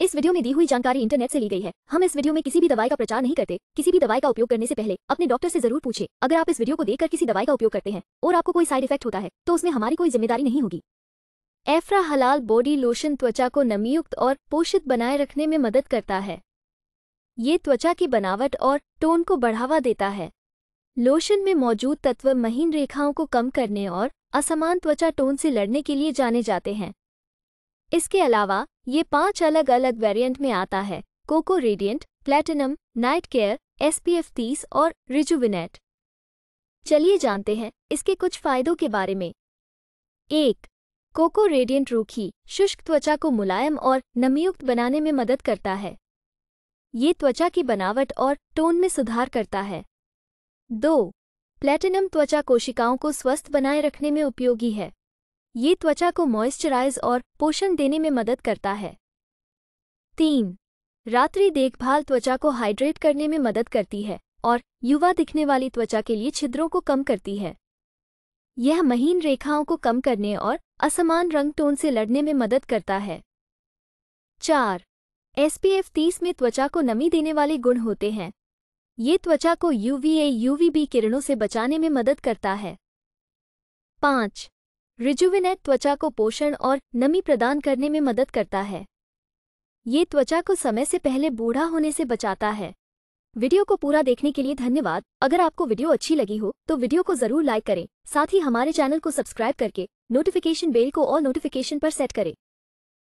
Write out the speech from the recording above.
इस वीडियो में दी हुई जानकारी इंटरनेट से ली गई है हम इस वीडियो में किसी भी दवाई का प्रचार नहीं करते किसी भी दवाई का उपयोग करने से पहले अपने डॉक्टर से जरूर पूछे अगर आप इस वीडियो को देखकर किसी दवाई का उपयोग करते हैं और आपको कोई साइड इफेक्ट होता है तो उसमें हमारी कोई जिम्मेदारी नहीं होगी एफ्रा हलाल बॉडी लोशन त्वचा को नमीयुक्त और पोषित बनाए रखने में मदद करता है ये त्वचा की बनावट और टोन को बढ़ावा देता है लोशन में मौजूद तत्व महीन रेखाओं को कम करने और असमान त्वचा टोन से लड़ने के लिए जाने जाते हैं इसके अलावा ये पांच अलग अलग वेरिएंट में आता है coco radiant platinum night care SPF तीस और रिजुविनेट चलिए जानते हैं इसके कुछ फायदों के बारे में एक कोको रेडियंट रूखी शुष्क त्वचा को मुलायम और नमीयुक्त बनाने में मदद करता है ये त्वचा की बनावट और टोन में सुधार करता है दो प्लेटिनम त्वचा कोशिकाओं को स्वस्थ बनाए रखने में उपयोगी है ये त्वचा को मॉइस्चराइज और पोषण देने में मदद करता है तीन रात्रि देखभाल त्वचा को हाइड्रेट करने में मदद करती है और युवा दिखने वाली त्वचा के लिए छिद्रों को कम करती है यह महीन रेखाओं को कम करने और असमान रंग टोन से लड़ने में मदद करता है चार एसपीएफ 30 में त्वचा को नमी देने वाले गुण होते हैं ये त्वचा को यूवीए यूवीबी किरणों से बचाने में मदद करता है पाँच रिजुविनेट त्वचा को पोषण और नमी प्रदान करने में मदद करता है ये त्वचा को समय से पहले बूढ़ा होने से बचाता है वीडियो को पूरा देखने के लिए धन्यवाद अगर आपको वीडियो अच्छी लगी हो तो वीडियो को जरूर लाइक करें साथ ही हमारे चैनल को सब्सक्राइब करके नोटिफिकेशन बेल को और नोटिफिकेशन पर सेट करें